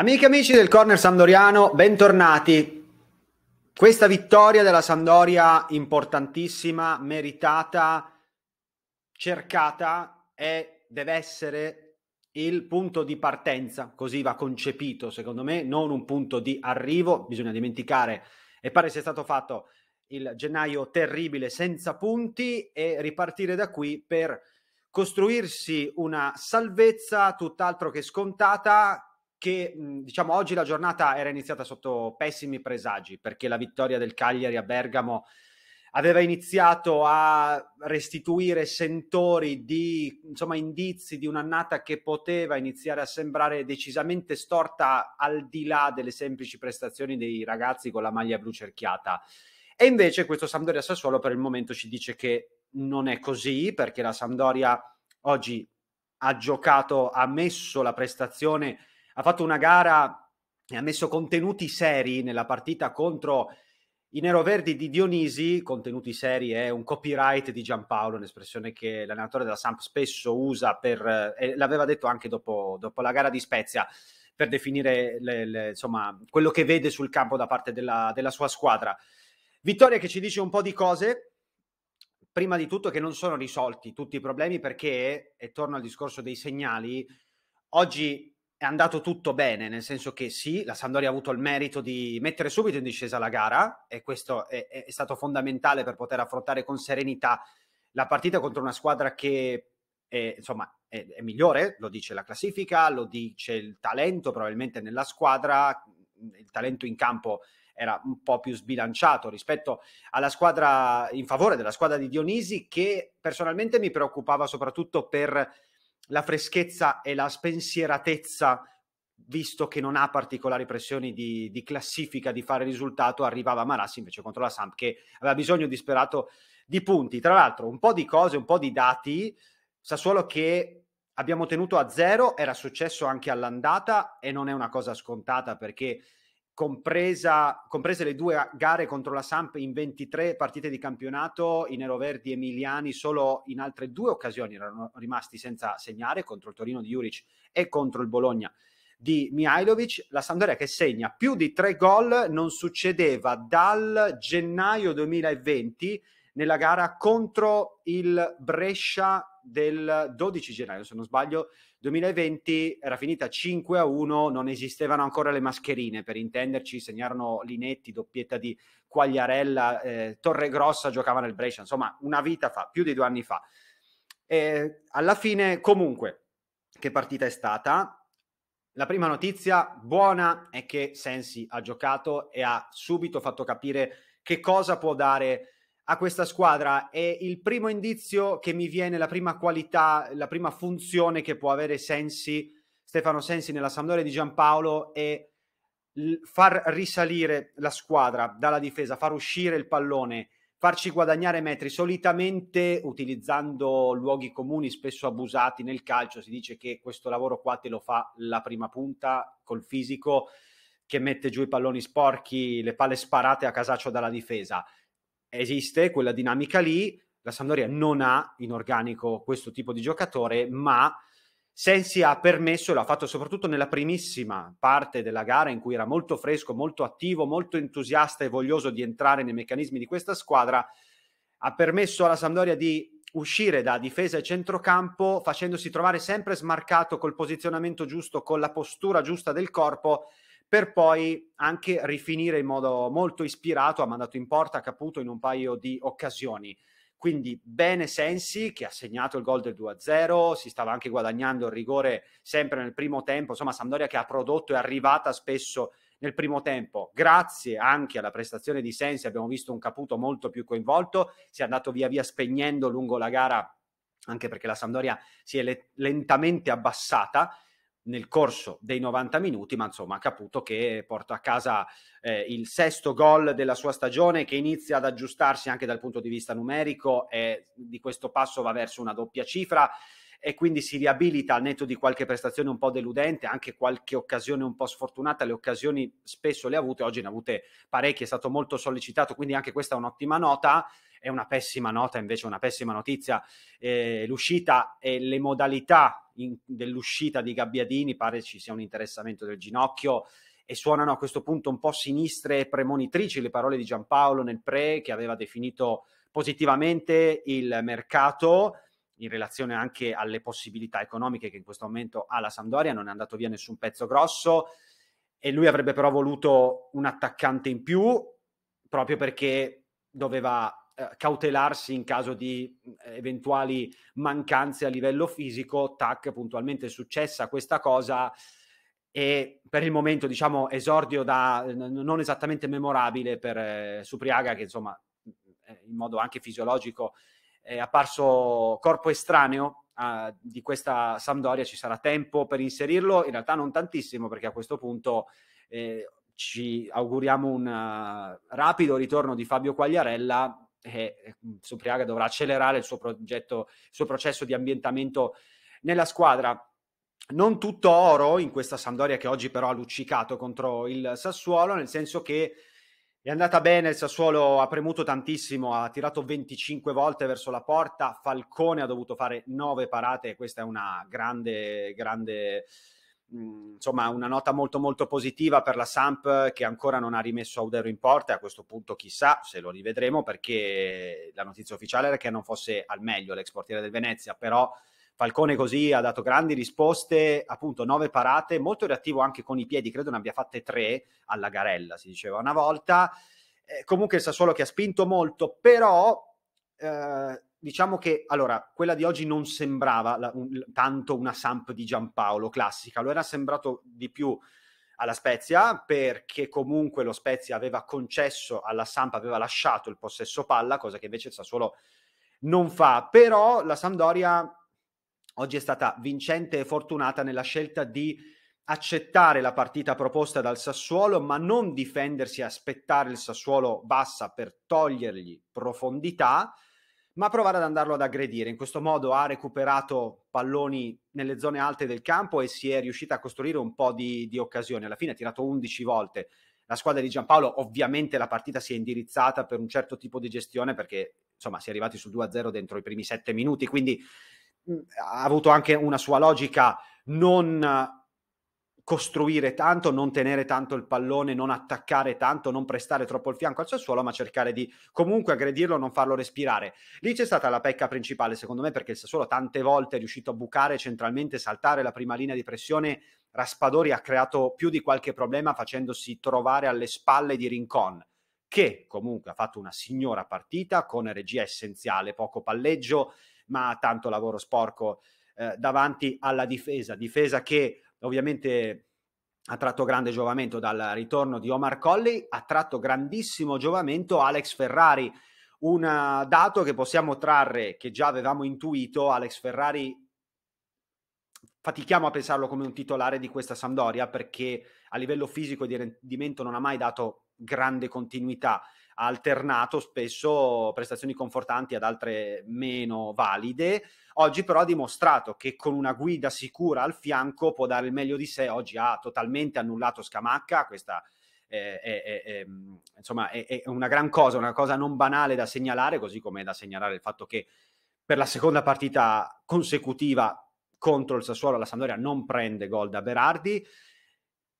Amiche e amici del Corner Sandoriano, bentornati. Questa vittoria della Sandoria importantissima, meritata, cercata, e deve essere il punto di partenza, così va concepito secondo me, non un punto di arrivo, bisogna dimenticare, e pare sia stato fatto il gennaio terribile senza punti e ripartire da qui per costruirsi una salvezza tutt'altro che scontata che mhmm, diciamo oggi la giornata era iniziata sotto pessimi presagi perché la vittoria del Cagliari a Bergamo aveva iniziato a restituire sentori di insomma indizi di un'annata che poteva iniziare a sembrare decisamente storta al di là delle semplici prestazioni dei ragazzi con la maglia blu cerchiata. E invece questo Sampdoria Sassuolo per il momento ci dice che non è così perché la Sampdoria oggi ha giocato, ha messo la prestazione ha fatto una gara e ha messo contenuti seri nella partita contro i neroverdi di Dionisi, contenuti seri è un copyright di Giampaolo, un'espressione che l'allenatore della Samp spesso usa per, eh, l'aveva detto anche dopo, dopo, la gara di Spezia, per definire le, le, insomma, quello che vede sul campo da parte della, della sua squadra. Vittoria che ci dice un po' di cose, prima di tutto che non sono risolti tutti i problemi perché, e torno al discorso dei segnali, oggi è andato tutto bene, nel senso che sì, la Sandoria ha avuto il merito di mettere subito in discesa la gara e questo è, è stato fondamentale per poter affrontare con serenità la partita contro una squadra che è, insomma, è, è migliore, lo dice la classifica, lo dice il talento probabilmente nella squadra, il talento in campo era un po' più sbilanciato rispetto alla squadra in favore della squadra di Dionisi che personalmente mi preoccupava soprattutto per la freschezza e la spensieratezza, visto che non ha particolari pressioni di, di classifica, di fare risultato, arrivava Marassi invece contro la Samp che aveva bisogno disperato di punti. Tra l'altro un po' di cose, un po' di dati, Sassuolo che abbiamo tenuto a zero, era successo anche all'andata e non è una cosa scontata perché compresa, comprese le due gare contro la Samp in 23 partite di campionato, i neroverdi emiliani solo in altre due occasioni erano rimasti senza segnare contro il Torino di Juric e contro il Bologna di Mihailovic, la Sampdoria che segna più di tre gol non succedeva dal gennaio 2020 nella gara contro il Brescia del 12 gennaio, se non sbaglio, 2020 era finita 5 a 1, non esistevano ancora le mascherine, per intenderci, segnarono Linetti, doppietta di Quagliarella, eh, Torregrossa giocava nel Brescia, insomma una vita fa, più di due anni fa. E alla fine, comunque, che partita è stata? La prima notizia buona è che Sensi ha giocato e ha subito fatto capire che cosa può dare a questa squadra è il primo indizio che mi viene, la prima qualità, la prima funzione che può avere Sensi, Stefano Sensi nella Sampdoria di Giampaolo è far risalire la squadra dalla difesa, far uscire il pallone, farci guadagnare metri, solitamente utilizzando luoghi comuni spesso abusati nel calcio, si dice che questo lavoro qua te lo fa la prima punta col fisico che mette giù i palloni sporchi, le palle sparate a casaccio dalla difesa esiste quella dinamica lì, la Sampdoria non ha in organico questo tipo di giocatore, ma Sensi ha permesso, e l'ha fatto soprattutto nella primissima parte della gara in cui era molto fresco, molto attivo, molto entusiasta e voglioso di entrare nei meccanismi di questa squadra, ha permesso alla Sampdoria di uscire da difesa e centrocampo facendosi trovare sempre smarcato col posizionamento giusto, con la postura giusta del corpo per poi anche rifinire in modo molto ispirato, ha mandato in porta Caputo in un paio di occasioni. Quindi bene Sensi che ha segnato il gol del 2-0, si stava anche guadagnando il rigore sempre nel primo tempo, insomma Sampdoria che ha prodotto è arrivata spesso nel primo tempo. Grazie anche alla prestazione di Sensi abbiamo visto un Caputo molto più coinvolto, si è andato via via spegnendo lungo la gara anche perché la Sampdoria si è lentamente abbassata nel corso dei 90 minuti, ma insomma Caputo che porta a casa eh, il sesto gol della sua stagione che inizia ad aggiustarsi anche dal punto di vista numerico e di questo passo va verso una doppia cifra e quindi si riabilita al netto di qualche prestazione un po' deludente, anche qualche occasione un po' sfortunata, le occasioni spesso le ha avute, oggi ne ha avute parecchie, è stato molto sollecitato, quindi anche questa è un'ottima nota è una pessima nota, invece una pessima notizia. Eh, l'uscita e le modalità in, dell'uscita di Gabbiadini, pare ci sia un interessamento del ginocchio e suonano a questo punto un po' sinistre e premonitrici le parole di Giampaolo nel pre che aveva definito positivamente il mercato in relazione anche alle possibilità economiche che in questo momento ha la Sampdoria, non è andato via nessun pezzo grosso e lui avrebbe però voluto un attaccante in più proprio perché doveva eh, cautelarsi in caso di eh, eventuali mancanze a livello fisico, tac, puntualmente è successa questa cosa e per il momento diciamo esordio da non esattamente memorabile per eh, Supriaga che insomma mm, mm, eh, in modo anche fisiologico è apparso corpo estraneo uh, di questa Sampdoria, ci sarà tempo per inserirlo, in realtà non tantissimo perché a questo punto eh, ci auguriamo un uh, rapido ritorno di Fabio Quagliarella e eh, Supriaga dovrà accelerare il suo progetto, il suo processo di ambientamento nella squadra. Non tutto oro in questa Sampdoria che oggi però ha luccicato contro il Sassuolo, nel senso che è andata bene, il Sassuolo ha premuto tantissimo, ha tirato 25 volte verso la porta, Falcone ha dovuto fare 9 parate, questa è una grande, grande, mm, insomma una nota molto molto positiva per la Samp che ancora non ha rimesso Audero in porta e a questo punto chissà se lo rivedremo perché la notizia ufficiale era che non fosse al meglio l'ex portiere del Venezia, però Falcone così ha dato grandi risposte, appunto nove parate, molto reattivo anche con i piedi, credo ne abbia fatte tre alla Garella, si diceva una volta. Eh, comunque il Sassuolo che ha spinto molto, però eh, diciamo che allora, quella di oggi non sembrava la, un, tanto una Samp di Giampaolo classica, lo era sembrato di più alla Spezia perché comunque lo Spezia aveva concesso alla Samp, aveva lasciato il possesso palla, cosa che invece il Sassuolo non fa, però la Sampdoria oggi è stata vincente e fortunata nella scelta di accettare la partita proposta dal Sassuolo, ma non difendersi e aspettare il Sassuolo bassa per togliergli profondità, ma provare ad andarlo ad aggredire. In questo modo ha recuperato palloni nelle zone alte del campo e si è riuscita a costruire un po' di, di occasioni. Alla fine ha tirato 11 volte. La squadra di Giampaolo, ovviamente la partita si è indirizzata per un certo tipo di gestione perché insomma si è arrivati sul 2-0 dentro i primi 7 minuti, quindi ha avuto anche una sua logica non costruire tanto, non tenere tanto il pallone, non attaccare tanto, non prestare troppo il fianco al Sassuolo, ma cercare di comunque aggredirlo, non farlo respirare. Lì c'è stata la pecca principale, secondo me, perché il Sassuolo tante volte è riuscito a bucare centralmente, saltare la prima linea di pressione. Raspadori ha creato più di qualche problema facendosi trovare alle spalle di Rincon che comunque ha fatto una signora partita con regia essenziale, poco palleggio, ma tanto lavoro sporco eh, davanti alla difesa, difesa che ovviamente ha tratto grande giovamento dal ritorno di Omar Colley, ha tratto grandissimo giovamento Alex Ferrari, un eh, dato che possiamo trarre, che già avevamo intuito, Alex Ferrari fatichiamo a pensarlo come un titolare di questa Sampdoria perché a livello fisico e di rendimento non ha mai dato grande continuità, ha alternato spesso prestazioni confortanti ad altre meno valide, oggi però ha dimostrato che con una guida sicura al fianco può dare il meglio di sé, oggi ha totalmente annullato Scamacca, questa eh, è, è, è, mm, insomma, è una gran cosa, una cosa non banale da segnalare, così come è da segnalare il fatto che per la seconda partita consecutiva contro il Sassuolo la Sandoria non prende gol da Berardi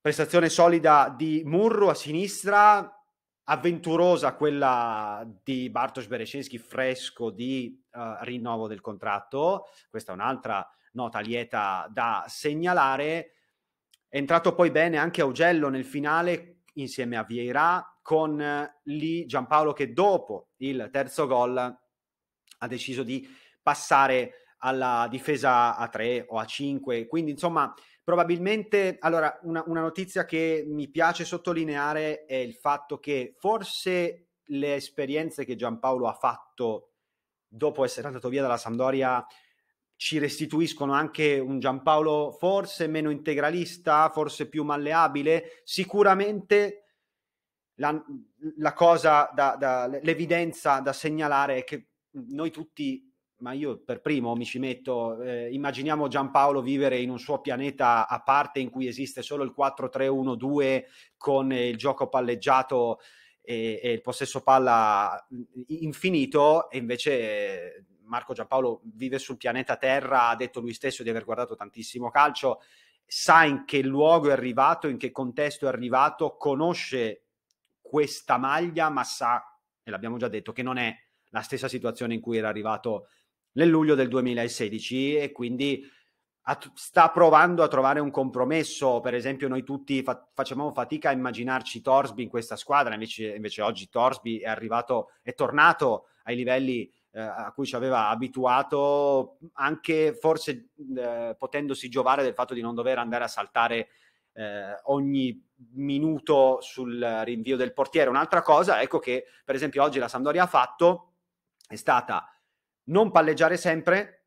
prestazione solida di Murru a sinistra, avventurosa quella di Bartosz Berescinski, fresco di uh, rinnovo del contratto, questa è un'altra nota lieta da segnalare. È entrato poi bene anche Augello nel finale insieme a Vieira con eh, lì Giampaolo che dopo il terzo gol ha deciso di passare alla difesa a 3 o a 5. Quindi, insomma, probabilmente allora una, una, notizia che mi piace sottolineare è il fatto che forse le esperienze che Giampaolo ha fatto dopo essere andato via dalla Sampdoria ci restituiscono anche un Giampaolo forse meno integralista, forse più malleabile, sicuramente la, la cosa da, da, l'evidenza da segnalare è che noi tutti ma io per primo mi ci metto, eh, immaginiamo Giampaolo vivere in un suo pianeta a parte in cui esiste solo il 4-3-1-2 con il gioco palleggiato e, e il possesso palla infinito e invece eh, Marco Giampaolo vive sul pianeta Terra, ha detto lui stesso di aver guardato tantissimo calcio, sa in che luogo è arrivato, in che contesto è arrivato, conosce questa maglia ma sa, e l'abbiamo già detto, che non è la stessa situazione in cui era arrivato nel luglio del 2016 e quindi a, sta provando a trovare un compromesso. Per esempio, noi tutti fa, facevamo fatica a immaginarci Torsby in questa squadra, invece, invece oggi Torsby è arrivato, è tornato ai livelli eh, a cui ci aveva abituato, anche forse eh, potendosi giovare del fatto di non dover andare a saltare eh, ogni minuto sul rinvio del portiere. Un'altra cosa, ecco che per esempio oggi la Sampdoria ha fatto, è stata non palleggiare sempre,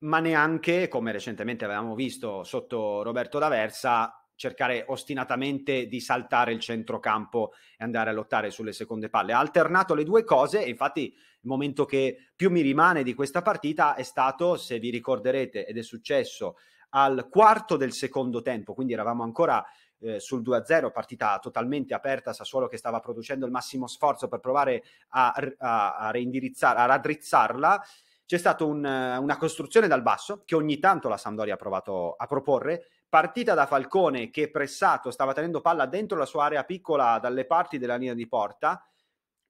ma neanche, come recentemente avevamo visto sotto Roberto D'Aversa, cercare ostinatamente di saltare il centrocampo e andare a lottare sulle seconde palle. Ha alternato le due cose e infatti il momento che più mi rimane di questa partita è stato, se vi ricorderete, ed è successo al quarto del secondo tempo, quindi eravamo ancora eh, sul 2-0, partita totalmente aperta, Sassuolo che stava producendo il massimo sforzo per provare a, a, a reindirizzarla, a raddrizzarla. C'è stata un, una costruzione dal basso che ogni tanto la Sampdoria ha provato a proporre, partita da Falcone che pressato stava tenendo palla dentro la sua area piccola dalle parti della linea di porta,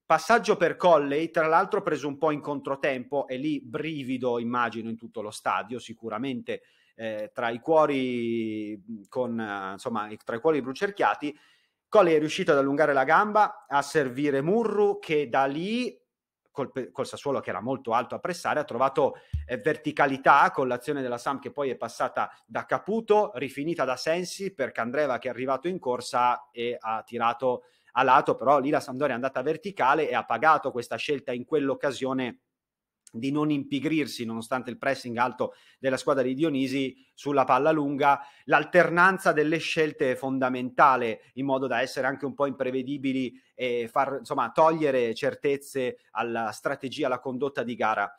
passaggio per Colley, tra l'altro preso un po' in controtempo e lì brivido immagino in tutto lo stadio sicuramente eh, tra i cuori con, eh, insomma, tra i cuori brucerchiati. Colli è riuscito ad allungare la gamba a servire Murru che da lì col, col Sassuolo che era molto alto a pressare ha trovato eh, verticalità con l'azione della Sam che poi è passata da Caputo, rifinita da Sensi per Candreva che è arrivato in corsa e ha tirato a lato, però lì la Sampdoria è andata verticale e ha pagato questa scelta in quell'occasione di non impigrirsi nonostante il pressing alto della squadra di Dionisi sulla palla lunga. L'alternanza delle scelte è fondamentale in modo da essere anche un po' imprevedibili e far, insomma, togliere certezze alla strategia, alla condotta di gara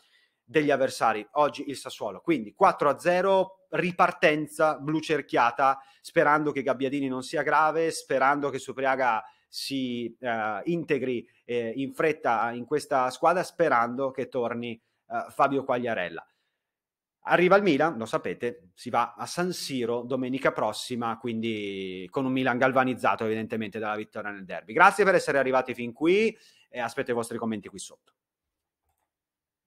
degli avversari. Oggi il Sassuolo, quindi 4-0, ripartenza blu cerchiata, sperando che Gabbiadini non sia grave, sperando che Supriaga si uh, integri eh, in fretta in questa squadra sperando che torni uh, Fabio Quagliarella. Arriva il Milan, lo sapete, si va a San Siro domenica prossima, quindi con un Milan galvanizzato evidentemente dalla vittoria nel derby. Grazie per essere arrivati fin qui e aspetto i vostri commenti qui sotto.